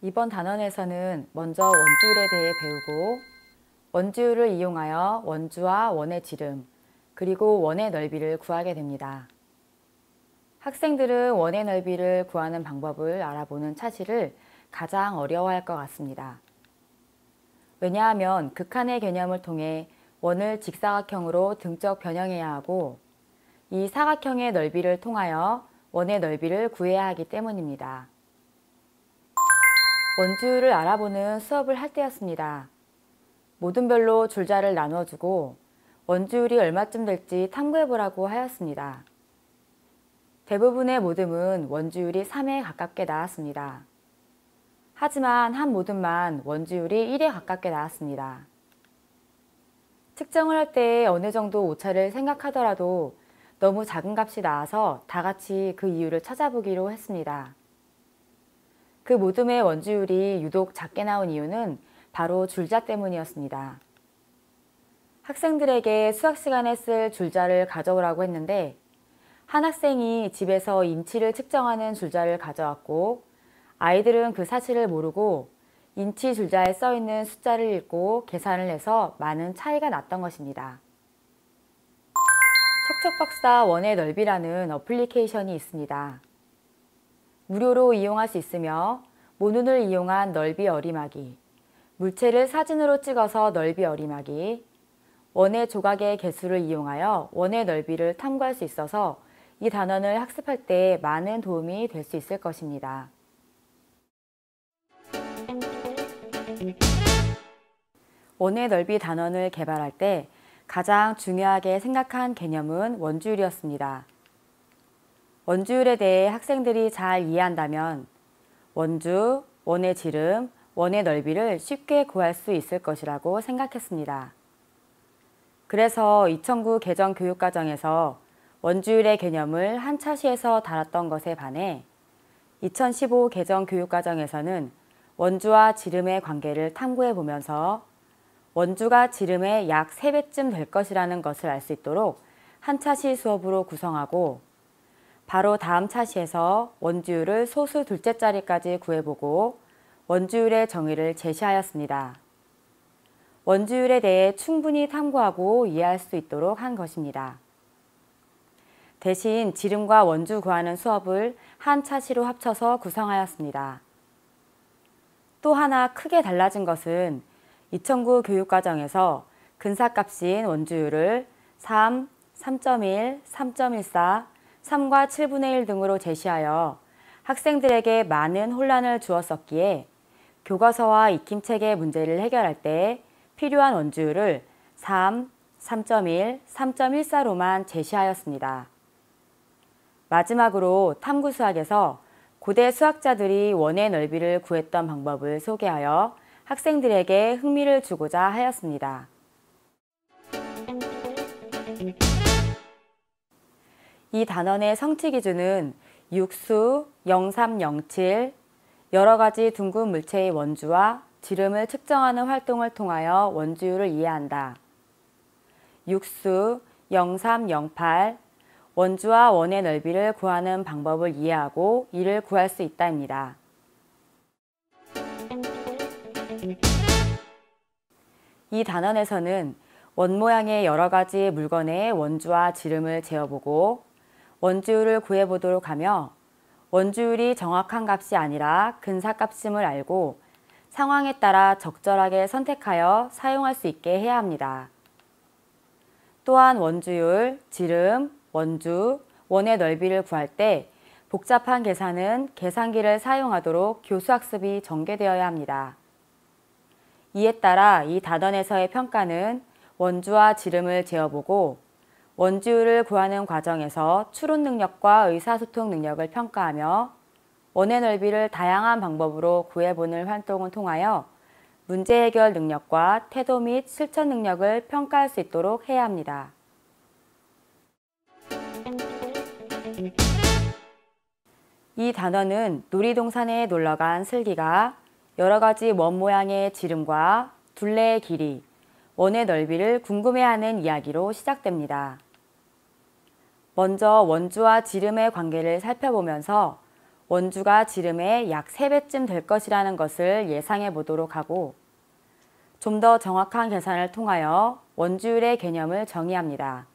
이번 단원에서는 먼저 원줄에 대해 배우고 원줄을 이용하여 원주와 원의 지름, 그리고 원의 넓이를 구하게 됩니다. 학생들은 원의 넓이를 구하는 방법을 알아보는 차시를 가장 어려워할 것 같습니다. 왜냐하면 극한의 개념을 통해 원을 직사각형으로 등적 변형해야 하고 이 사각형의 넓이를 통하여 원의 넓이를 구해야 하기 때문입니다. 원주를 알아보는 수업을 할 때였습니다. 모든 별로 줄자를 나눠주고 원주율이 얼마쯤 될지 탐구해보라고 하였습니다. 대부분의 모듬은 원주율이 3에 가깝게 나왔습니다. 하지만 한 모듬만 원주율이 1에 가깝게 나왔습니다. 측정을 할 때 어느 정도 오차를 생각하더라도 너무 작은 값이 나와서 다 같이 그 이유를 찾아보기로 했습니다. 그 모둠의 원주율이 유독 작게 나온 이유는 바로 줄자 때문이었습니다. 학생들에게 수학 시간에 쓸 줄자를 가져오라고 했는데 한 학생이 집에서 인치를 측정하는 줄자를 가져왔고 아이들은 그 사실을 모르고 인치 줄자에 써 있는 숫자를 읽고 계산을 해서 많은 차이가 났던 것입니다. 척척박사 원의 넓이라는 어플리케이션이 있습니다. 무료로 이용할 수 있으며 모눈을 이용한 넓이 어림하기, 물체를 사진으로 찍어서 넓이 어림하기, 원의 조각의 개수를 이용하여 원의 넓이를 탐구할 수 있어서 이 단원을 학습할 때 많은 도움이 될 수 있을 것입니다. 원의 넓이 단원을 개발할 때 가장 중요하게 생각한 개념은 원줄이었습니다. 원주율에 대해 학생들이 잘 이해한다면 원주, 원의 지름, 원의 넓이를 쉽게 구할 수 있을 것이라고 생각했습니다. 그래서 2009 개정 교육과정에서 원주율의 개념을 한 차시에서 달았던 것에 반해 2015 개정 교육과정에서는 원주와 지름의 관계를 탐구해 보면서 원주가 지름의 약 3배쯤 될 것이라는 것을 알 수 있도록 한 차시 수업으로 구성하고 바로 다음 차시에서 원주율을 소수 둘째 자리까지 구해보고 원주율의 정의를 제시하였습니다. 원주율에 대해 충분히 탐구하고 이해할 수 있도록 한 것입니다. 대신 지름과 원주 구하는 수업을 한 차시로 합쳐서 구성하였습니다. 또 하나 크게 달라진 것은 2009 교육과정에서 근사값인 원주율을 3, 3.1, 3.14, 3과 7분의 1 등으로 제시하여 학생들에게 많은 혼란을 주었었기에 교과서와 익힘책의 문제를 해결할 때 필요한 원주율을 3, 3.1, 3.14로만 제시하였습니다. 마지막으로 탐구 수학에서 고대 수학자들이 원의 넓이를 구했던 방법을 소개하여 학생들에게 흥미를 주고자 하였습니다. 이 단원의 성취 기준은 육수 0307, 여러 가지 둥근 물체의 원주와 지름을 측정하는 활동을 통하여 원주율을 이해한다. 육수 0308, 원주와 원의 넓이를 구하는 방법을 이해하고 이를 구할 수 있다입니다. 이 단원에서는 원 모양의 여러 가지 물건의 원주와 지름을 재어보고 원주율을 구해보도록 하며 원주율이 정확한 값이 아니라 근사값임을 알고 상황에 따라 적절하게 선택하여 사용할 수 있게 해야 합니다. 또한 원주율, 지름, 원주, 원의 넓이를 구할 때 복잡한 계산은 계산기를 사용하도록 교수학습이 전개되어야 합니다. 이에 따라 이 단원에서의 평가는 원주와 지름을 재어보고 원지율을 구하는 과정에서 추론 능력과 의사소통 능력을 평가하며 원의 넓이를 다양한 방법으로 구해보는 활동을 통하여 문제 해결 능력과 태도 및 실천 능력을 평가할 수 있도록 해야 합니다. 이 단어는 놀이동산에 놀러간 슬기가 여러 가지 원 모양의 지름과 둘레의 길이, 원의 넓이를 궁금해하는 이야기로 시작됩니다. 먼저 원주와 지름의 관계를 살펴보면서 원주가 지름의 약 3배쯤 될 것이라는 것을 예상해 보도록 하고 좀 더 정확한 계산을 통하여 원주율의 개념을 정의합니다.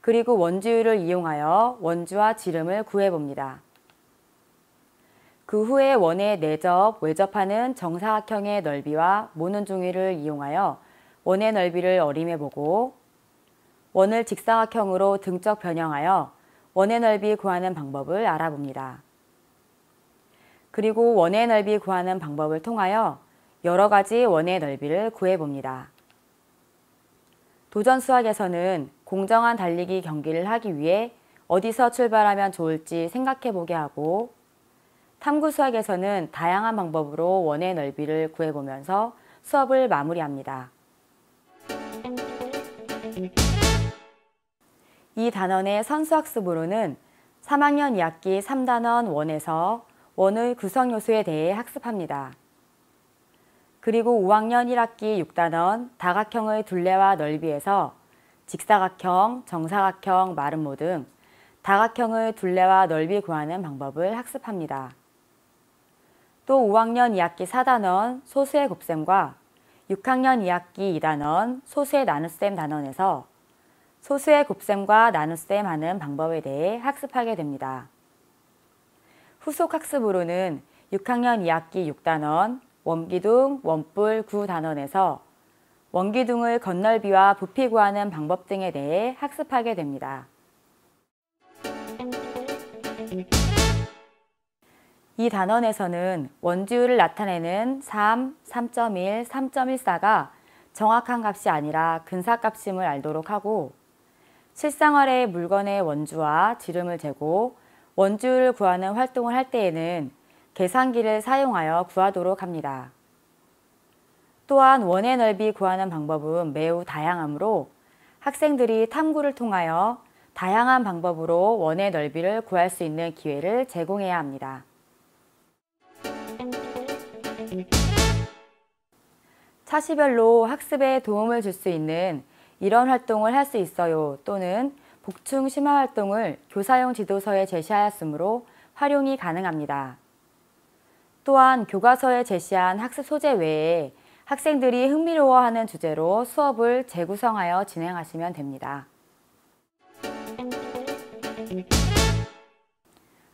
그리고 원주율을 이용하여 원주와 지름을 구해봅니다. 그 후에 원의 내접, 외접하는 정사각형의 넓이와 모는 종이를 이용하여 원의 넓이를 어림해보고 원을 직사각형으로 등적 변형하여 원의 넓이 구하는 방법을 알아봅니다. 그리고 원의 넓이 구하는 방법을 통하여 여러 가지 원의 넓이를 구해봅니다. 도전 수학에서는 공정한 달리기 경기를 하기 위해 어디서 출발하면 좋을지 생각해보게 하고 탐구 수학에서는 다양한 방법으로 원의 넓이를 구해보면서 수업을 마무리합니다. 이 단원의 선수학습으로는 3학년 2학기 3단원 1에서 1의 구성요소에 대해 학습합니다. 그리고 5학년 1학기 6단원 다각형의 둘레와 넓이에서 직사각형, 정사각형, 마름모 등 다각형의 둘레와 넓이 구하는 방법을 학습합니다. 또 5학년 2학기 4단원 소수의 곱셈과 6학년 2학기 2단원 소수의 나눗셈 단원에서 소수의 곱셈과 나눗셈 하는 방법에 대해 학습하게 됩니다. 후속 학습으로는 6학년 2학기 6단원 원기둥, 원뿔, 구단원에서 원기둥을 건널비와 부피 구하는 방법 등에 대해 학습하게 됩니다. 이 단원에서는 원주율을 나타내는 3, 3.1, 3.14가 정확한 값이 아니라 근사값임을 알도록 하고 실생활의 물건의 원주와 지름을 재고 원주율을 구하는 활동을 할 때에는 계산기를 사용하여 구하도록 합니다. 또한 원의 넓이 구하는 방법은 매우 다양하므로 학생들이 탐구를 통하여 다양한 방법으로 원의 넓이를 구할 수 있는 기회를 제공해야 합니다. 차시별로 학습에 도움을 줄 수 있는 이런 활동을 할 수 있어요 또는 복충 심화 활동을 교사용 지도서에 제시하였으므로 활용이 가능합니다. 또한 교과서에 제시한 학습 소재 외에 학생들이 흥미로워하는 주제로 수업을 재구성하여 진행하시면 됩니다.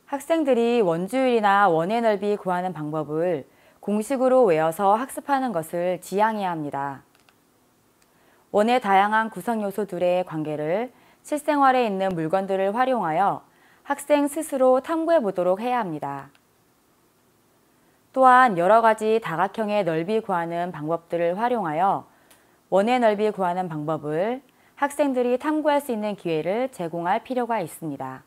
학생들이 원주율이나 원의 넓이 구하는 방법을 공식으로 외워서 학습하는 것을 지향해야 합니다. 원의 다양한 구성 요소들의 관계를 실생활에 있는 물건들을 활용하여 학생 스스로 탐구해 보도록 해야 합니다. 또한 여러 가지 다각형의 넓이 구하는 방법들을 활용하여 원의 넓이 구하는 방법을 학생들이 탐구할 수 있는 기회를 제공할 필요가 있습니다.